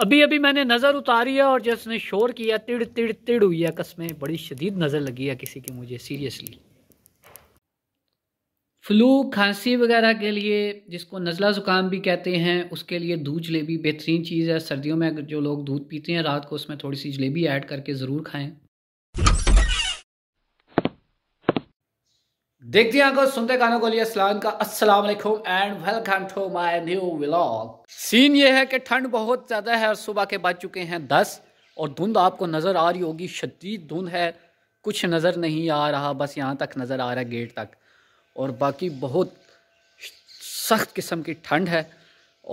अभी अभी मैंने नज़र उतारी है और जैसे शोर किया तिड़ तिड़ तिड़ हुई है कस्में बड़ी शदीद नज़र लगी है किसी की मुझे सीरियसली फ्लू खांसी वगैरह के लिए जिसको नज़ला ज़ुकाम भी कहते हैं उसके लिए दूध जलेबी बेहतरीन चीज़ है सर्दियों में जो लोग दूध पीते हैं रात को उसमें थोड़ी सी जलेबी ऐड करके ज़रूर खाएं देखते हैं सुनते गानों को लिए सलाम का अस्सलाम वालेकुम and welcome to my new vlog scene ये है कि ठंड बहुत ज़्यादा है और सुबह के बज चुके हैं दस और धुंध आपको नज़र आ रही होगी शदीद धुंध है कुछ नज़र नहीं आ रहा बस यहाँ तक नज़र आ रहा है गेट तक और बाकी बहुत सख्त किस्म की ठंड है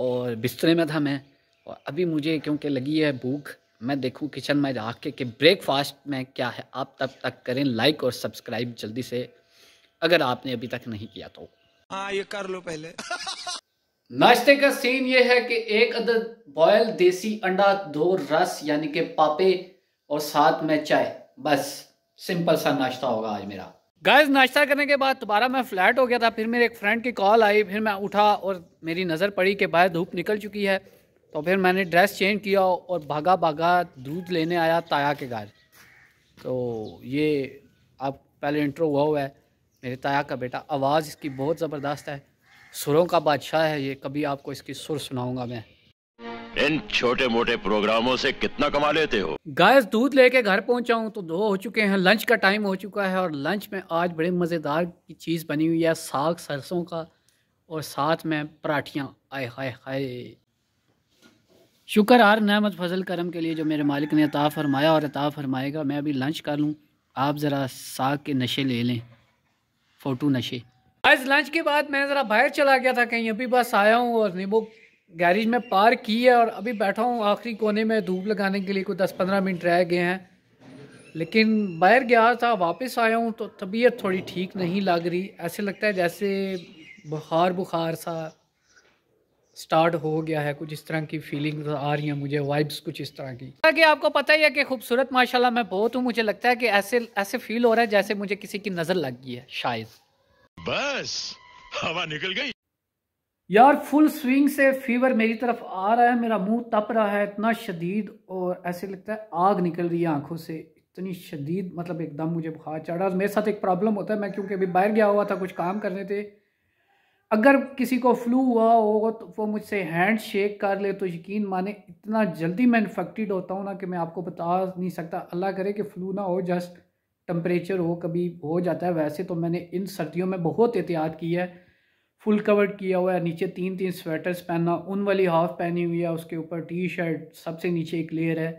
और बिस्तरे में था मैं और अभी मुझे क्योंकि लगी है भूख मैं देखूं किचन में जाके कि ब्रेकफास्ट में क्या है आप तब तक करें लाइक और सब्सक्राइब जल्दी से अगर आपने अभी तक नहीं किया तो हाँ ये कर लो पहले नाश्ते का सीन ये है कि एक अदद बॉयल देसी अंडा दो रस यानी के पापे और साथ में चाय बस सिंपल सा नाश्ता होगा आज मेरा गाइस नाश्ता करने के बाद दोबारा मैं फ्लैट हो गया था फिर मेरे एक फ्रेंड की कॉल आई फिर मैं उठा और मेरी नज़र पड़ी कि बाहर धूप निकल चुकी है तो फिर मैंने ड्रेस चेंज किया और भागा भागा दूध लेने आया ताया के घर तो ये आप पहले इंट्रो हुआ हुआ है मेरे ताया का बेटा आवाज़ इसकी बहुत ज़बरदस्त है सुरों का बादशाह है ये कभी आपको इसकी सुर सुनाऊंगा मैं इन छोटे मोटे प्रोग्रामों से कितना कमा लेते हो गाय दूध लेके घर पहुंचा हूं तो दो हो चुके हैं लंच का टाइम हो चुका है और लंच में आज बड़े मज़ेदार की चीज़ बनी हुई है साग सरसों का और साथ में पराठियाँ आय हाय हाय शुक्र आर नहमद फजल करम के लिए जो मेरे मालिक ने अता फरमाया और अता फरमाएगा मैं अभी लंच कर लूँ आप ज़रा साग के नशे ले लें फ़ोटो नशे आज लंच के बाद मैं ज़रा बाहर चला गया था कहीं अभी बस आया हूँ और नींबू गैरेज में पार्क की है और अभी बैठा हूँ आखिरी कोने में धूप लगाने के लिए कोई दस पंद्रह मिनट रह गए हैं लेकिन बाहर गया था वापस आया हूँ तो तबीयत थोड़ी ठीक नहीं लग रही ऐसे लगता है जैसे बुखार बुखार सा स्टार्ट हो गया है कुछ इस तरह की फीलिंग आ रही है मुझे वाइब्स कुछ इस तरह की ताकि आपको पता ही है कि खूबसूरत माशाल्लाह मैं बहुत हूँ मुझे लगता है कि ऐसे ऐसे फील हो रहा है जैसे मुझे किसी की नज़र लग गई है शायद बस हवा निकल गई यार फुल स्विंग से फीवर मेरी तरफ आ रहा है मेरा मुंह तप रहा है इतना शदीद और ऐसे लगता है आग निकल रही है आंखों से इतनी शदीद मतलब एकदम मुझे बुखार चढ़ा मेरे साथ एक प्रॉब्लम होता है मैं क्योंकि अभी बाहर गया हुआ था कुछ काम करने थे अगर किसी को फ्लू हुआ होगा तो वो मुझसे हैंड शेक कर ले तो यकीन माने इतना जल्दी मैं इन्फेक्टेड होता हूँ ना कि मैं आपको बता नहीं सकता अल्लाह करे कि फ़्लू ना हो जस्ट टम्परेचर हो कभी हो जाता है वैसे तो मैंने इन सर्दियों में बहुत एहतियात की है फुल कवर्ड किया हुआ है नीचे तीन तीन स्वेटर्स पहनना उन वाली हाफ़ पहनी हुई है उसके ऊपर टी शर्ट सबसे नीचे एक लेयर है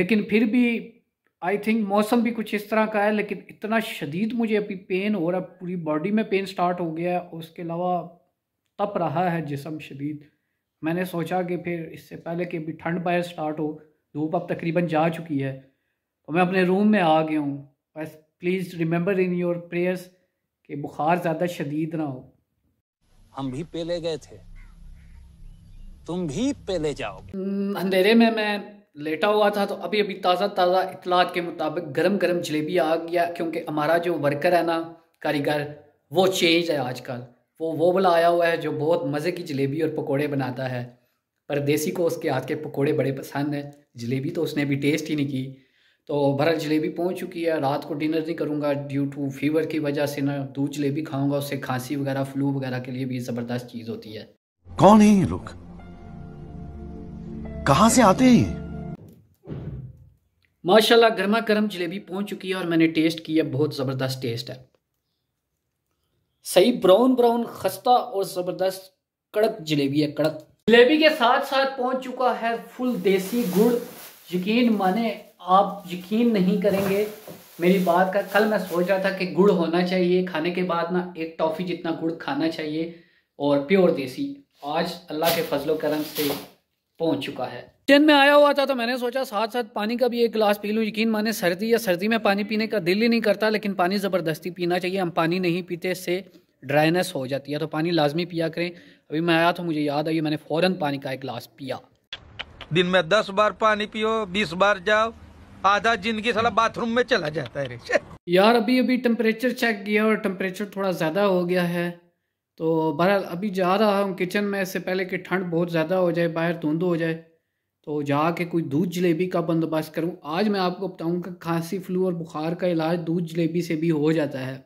लेकिन फिर भी आई थिंक मौसम भी कुछ इस तरह का है लेकिन इतना शदीद मुझे अभी पेन हो रहा है पूरी बॉडी में पेन स्टार्ट हो गया है उसके अलावा तप रहा है जिसम शदीद मैंने सोचा कि फिर इससे पहले कि अभी ठंड पाए स्टार्ट हो धूप अब तकरीबन जा चुकी है तो मैं अपने रूम में आ गया हूँ बस please remember in your prayers कि बुखार ज़्यादा शदीद ना हो हम भी पेले गए थे तुम भी पेले जाओ हम्म, अंधेरे में मैं लेटा हुआ था तो अभी अभी ताज़ा ताज़ा इतलात के मुताबिक गरम गरम जलेबी आ गया क्योंकि हमारा जो वर्कर है ना कारीगर वो चेंज है आजकल वो वो वाला आया हुआ है जो बहुत मज़े की जलेबी और पकोड़े बनाता है पर देसी को उसके हाथ के पकोड़े बड़े पसंद हैं जलेबी तो उसने अभी टेस्ट ही नहीं की तो भरत जलेबी पहुँच चुकी है रात को डिनर नहीं करूँगा ड्यू टू फीवर की वजह से ना दूध जलेबी खाऊँगा उससे खांसी वगैरह फ्लू वगैरह के लिए भी ज़बरदस्त चीज़ होती है कौन है ये लोग कहाँ से आते हैं माशाल्लाह गर्मा गर्म जलेबी पहुंच चुकी है और मैंने टेस्ट किया बहुत ज़बरदस्त टेस्ट है सही ब्राउन ब्राउन खस्ता और ज़बरदस्त कड़क जलेबी है कड़क जलेबी के साथ साथ पहुंच चुका है फुल देसी गुड़ यकीन माने आप यकीन नहीं करेंगे मेरी बात का कल मैं सोच रहा था कि गुड़ होना चाहिए खाने के बाद ना एक टॉफ़ी जितना गुड़ खाना चाहिए और प्योर देसी आज अल्लाह के फजलो करम से पहुंच चुका है किचन में आया हुआ था तो मैंने सोचा साथ साथ पानी का भी एक गिलास पी लूँ यकीन माने सर्दी या सर्दी में पानी पीने का दिल ही नहीं करता लेकिन पानी ज़बरदस्ती पीना चाहिए हम पानी नहीं पीते इससे ड्राइनेस हो जाती है तो पानी लाजमी पिया करें अभी मैं आया तो मुझे याद आई मैंने फ़ौरन पानी का एक गिलास पिया दिन में दस बार पानी पियो बीस बार जाओ आधा जिंदगी साला बाथरूम में चला जाता है यार अभी अभी टेम्परेचर चेक किया और टेम्परेचर थोड़ा ज़्यादा हो गया है तो बहरहाल अभी जा रहा हूँ किचन में इससे पहले कि ठंड बहुत ज़्यादा हो जाए बाहर धुंध हो जाए तो जाके कोई दूध जलेबी का बंदोबस्त करूँ आज मैं आपको कि खांसी फ्लू और बुखार का इलाज दूध जलेबी से भी हो जाता है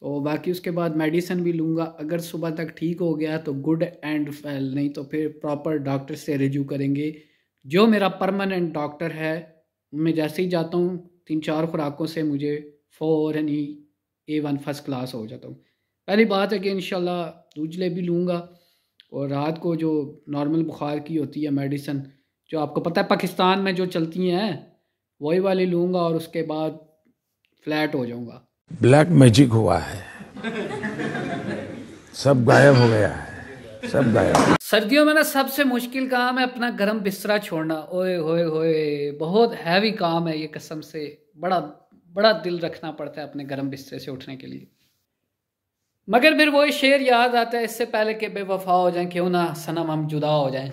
तो बाकी उसके बाद मेडिसिन भी लूँगा अगर सुबह तक ठीक हो गया तो गुड एंड फेल नहीं तो फिर प्रॉपर डॉक्टर से रिज्यू करेंगे जो मेरा परमानेंट डॉक्टर है मैं जैसे ही जाता हूँ तीन चार खुराकों से मुझे फोर यानी ए वन फर्स्ट क्लास हो जाता हूँ पहली बात है कि इन दूध जलेबी लूँगा और रात को जो नॉर्मल बुखार की होती है मेडिसन जो आपको पता है पाकिस्तान में जो चलती हैं वही वाली लूंगा और उसके बाद फ्लैट हो जाऊंगा ब्लैक मैजिक हुआ है सब गायब हो गया है सब गायब सर्दियों में ना सबसे मुश्किल काम है अपना गर्म बिस्तरा छोड़ना ओए होए होए बहुत हैवी काम है ये कसम से बड़ा बड़ा दिल रखना पड़ता है अपने गर्म बिस्तरे से उठने के लिए मगर फिर वही शेर याद आता है इससे पहले कि बेवफा हो जाए क्यों ना सनम हम जुदा हो जाएं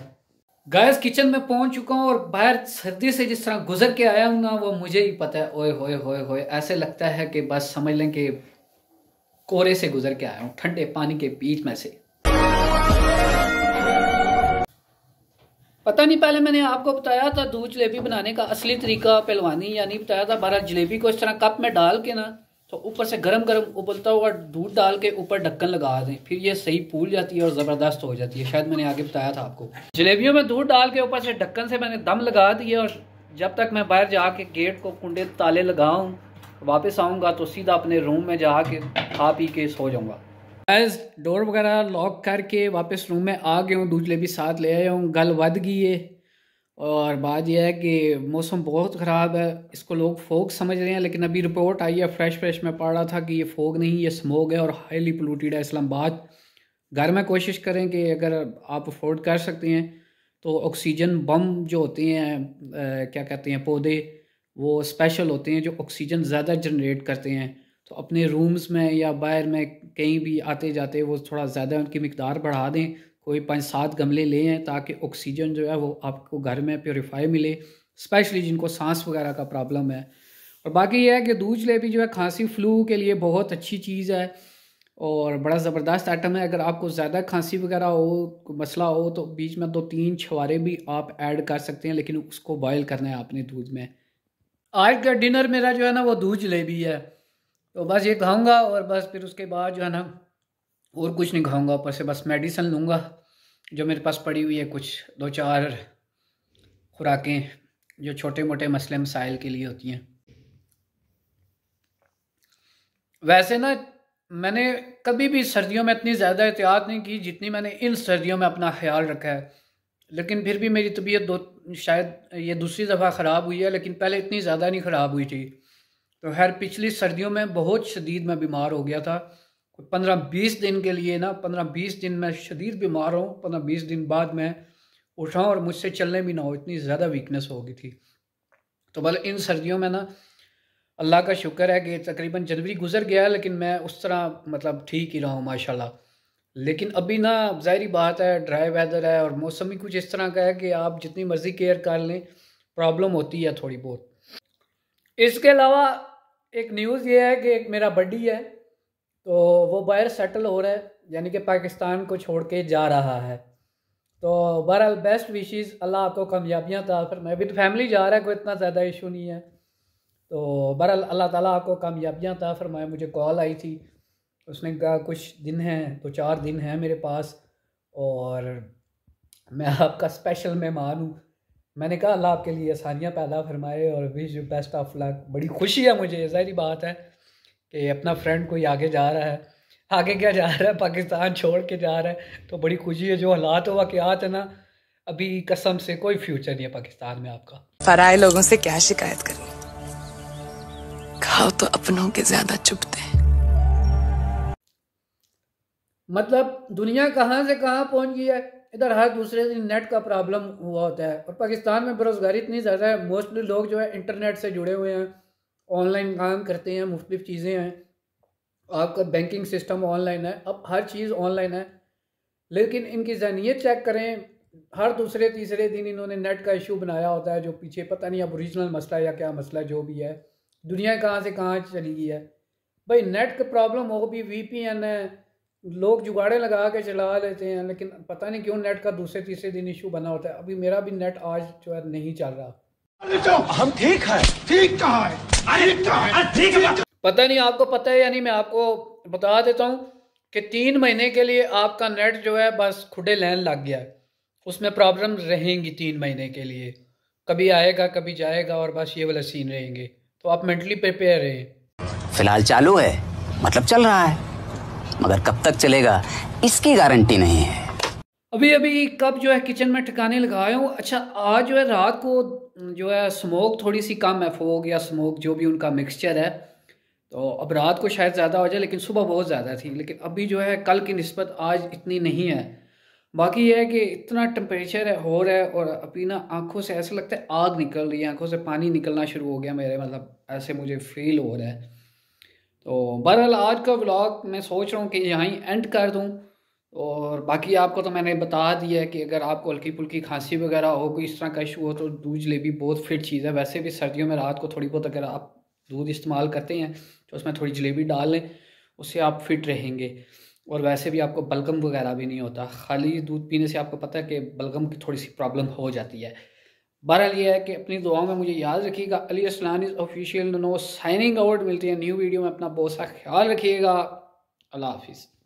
गैस किचन में पहुंच चुका हूं और बाहर सर्दी से जिस तरह गुजर के आया हूं ना वो मुझे ही पता है ओए होए होए होए ऐसे लगता है कि बस समझ लें कि कोरे से गुजर के आया हूं ठंडे पानी के बीच में से पता नहीं पहले मैंने आपको बताया था दूध जलेबी बनाने का असली तरीका पहलवानी यानी बताया था बारह जलेबी को इस तरह कप में डाल के ना तो ऊपर से गरम गरम उबलता हुआ दूध डाल के ऊपर ढक्कन लगा दें फिर ये सही फूल जाती है और ज़बरदस्त हो जाती है शायद मैंने आगे बताया था आपको जलेबियों में दूध डाल के ऊपर से ढक्कन से मैंने दम लगा दिए और जब तक मैं बाहर जा के गेट को कुंडे ताले लगाऊँ वापस आऊँगा तो सीधा अपने रूम में जा के खा पी के सो जाऊँगा एज़ डोर वगैरह लॉक करके वापस रूम में आ गया हूँ दूध जलेबी साथ ले आया हूँ गल वध गई है और बात यह है कि मौसम बहुत ख़राब है इसको लोग फोग समझ रहे हैं लेकिन अभी रिपोर्ट आई है फ्रेश फ्रेश में पढ़ रहा था कि ये फोग नहीं ये स्मोग है और हाईली पोलूटेड है इस्लामाबाद घर में कोशिश करें कि अगर आप अफोर्ड कर सकते हैं तो ऑक्सीजन बम जो होते हैं क्या कहते हैं पौधे वो स्पेशल होते हैं जो ऑक्सीजन ज़्यादा जनरेट करते हैं तो अपने रूम्स में या बाहर में कहीं भी आते जाते वो थोड़ा ज़्यादा उनकी मकदार बढ़ा दें कोई पाँच सात गमले ले हैं ताकि ऑक्सीजन जो है वो आपको घर में प्योरीफाई मिले स्पेशली जिनको सांस वगैरह का प्रॉब्लम है और बाकी यह है कि दूध जलेबी जो है खांसी फ्लू के लिए बहुत अच्छी चीज़ है और बड़ा ज़बरदस्त आइटम है अगर आपको ज़्यादा खांसी वगैरह हो मसला हो तो बीच में दो तीन छुआरे भी आप ऐड कर सकते हैं लेकिन उसको बॉयल करना है आपने दूध में आज का डिनर मेरा जो है ना वो दूध जलेबी है तो बस ये खाऊंगा और बस फिर उसके बाद जो है ना और कुछ नहीं खाऊंगा ऊपर से बस मेडिसिन लूँगा जो मेरे पास पड़ी हुई है कुछ दो चार खुराकें जो छोटे मोटे मसले मसाइल के लिए होती हैं वैसे ना मैंने कभी भी सर्दियों में इतनी ज़्यादा एहतियात नहीं की जितनी मैंने इन सर्दियों में अपना ख्याल रखा है लेकिन फिर भी मेरी तबीयत दो शायद ये दूसरी दफ़ा ख़राब हुई है लेकिन पहले इतनी ज़्यादा नहीं ख़राब हुई थी तो खैर पिछली सर्दियों में बहुत शदीद मैं बीमार हो गया था पंद्रह बीस दिन के लिए ना पंद्रह बीस दिन मैं शदीद बीमार हूँ पंद्रह बीस दिन बाद मैं उठाऊँ और मुझसे चलने भी ना हो इतनी ज़्यादा वीकनेस हो गई थी तो मतलब इन सर्दियों में ना अल्लाह का शुक्र है कि तकरीबन जनवरी गुजर गया है लेकिन मैं उस तरह मतलब ठीक ही रहा हूँ माशाल्लाह लेकिन अभी ना ज़ाहरी बात है ड्राई वेदर है और मौसम ही कुछ इस तरह का है कि आप जितनी मर्ज़ी केयर कर लें प्रॉब्लम होती है थोड़ी बहुत इसके अलावा एक न्यूज़ ये है कि एक मेरा बड्डी है तो वो बाहर सेटल हो रहा है यानी कि पाकिस्तान को छोड़ के जा रहा है तो बहरहाल बेस्ट विशेज़ अल्लाह आपको कामयाबियाँ था फिर मैं भी तो फैमिली जा रहा है कोई इतना ज़्यादा इशू नहीं है तो बहरहाल अल्लाह ताला आपको कामयाबियाँ था फिर मैं मुझे कॉल आई थी उसने कहा कुछ दिन हैं तो चार दिन हैं मेरे पास और मैं आपका स्पेशल मेहमान हूँ मैंने कहा अल्लाह आपके लिए आसानियाँ पैदा फरमाए और wish you best of luck बड़ी खुशी है मुझे ज़ाहरी बात है कि अपना फ्रेंड कोई आगे जा रहा है आगे क्या जा रहा है पाकिस्तान छोड़ के जा रहा है तो बड़ी खुशी है जो हालात हुआ कि है ना अभी कसम से कोई फ्यूचर नहीं है पाकिस्तान में आपका फराए लोगों से क्या शिकायत करनी खाओ तो अपनों के ज्यादा चुपते हैं मतलब दुनिया कहाँ से कहाँ पहुंच गई है इधर हर दूसरे दिन नेट का प्रॉब्लम हुआ होता है और पाकिस्तान में बेरोज़गारी इतनी ज़्यादा है मोस्टली लोग जो है इंटरनेट से जुड़े हुए हैं ऑनलाइन काम करते हैं मुख्तफ़ चीज़ें हैं आपका बैंकिंग सिस्टम ऑनलाइन है अब हर चीज़ ऑनलाइन है लेकिन इनकी जहनीत चेक करें हर दूसरे तीसरे दिन इन्होंने नेट का इशू बनाया होता है जो पीछे पता नहीं अब ओरिजिनल मसला है या क्या मसला जो भी है दुनिया कहाँ से कहाँ चली गई है भाई नेट की प्रॉब्लम हो भी वी पी एन है लोग जुगाड़े लगा के चला लेते हैं लेकिन पता नहीं क्यों नेट का दूसरे तीसरे दिन इशू बना होता है अभी मेरा भी नेट आज जो है नहीं चल रहा हम ठीक है ठीक कहा है तो, पता नहीं आपको पता है या नहीं मैं आपको बता देता हूँ कि तीन महीने के लिए आपका नेट जो है बस खुडे लाइन लग गया है उसमें प्रॉब्लम रहेंगी तीन महीने के लिए कभी आएगा कभी जाएगा और बस ये वाला सीन रहेंगे तो आप मेंटली प्रिपेयर रहें फिलहाल चालू है मतलब चल रहा है मगर कब तक चलेगा इसकी गारंटी नहीं है अभी अभी कब जो है किचन में ठिकाने लगाए हूँ अच्छा आज जो है रात को जो है स्मोक थोड़ी सी कम है फोग या स्मोक जो भी उनका मिक्सचर है तो अब रात को शायद ज़्यादा हो जाए लेकिन सुबह बहुत ज़्यादा थी लेकिन अभी जो है कल की नस्बत आज इतनी नहीं है बाकी यह है कि इतना टम्परेचर है हो रहा है और अभी ना आँखों से ऐसा लगता है आग निकल रही है आँखों से पानी निकलना शुरू हो गया मेरे मतलब ऐसे मुझे फील हो रहा है तो बहरहाल आज का ब्लॉग मैं सोच रहा हूँ कि यहाँ ही एंड कर दूँ और बाकी आपको तो मैंने बता दिया है कि अगर आपको हल्की फुल्की खांसी वगैरह हो कोई इस तरह का इशू हो तो दूध जलेबी बहुत फिट चीज़ है वैसे भी सर्दियों में रात को थोड़ी बहुत अगर आप दूध इस्तेमाल करते हैं तो उसमें थोड़ी जलेबी डाल लें उससे आप फिट रहेंगे और वैसे भी आपको बलगम वगैरह भी नहीं होता खाली दूध पीने से आपको पता है कि बलगम की थोड़ी सी प्रॉब्लम हो जाती है बहरहाल यह है कि अपनी दुआओं में मुझे याद रखिएगा Ali Aslan is official no signing out मिलती है न्यू वीडियो में अपना बहुत सा ख्याल रखिएगा अल्लाह हाफिज़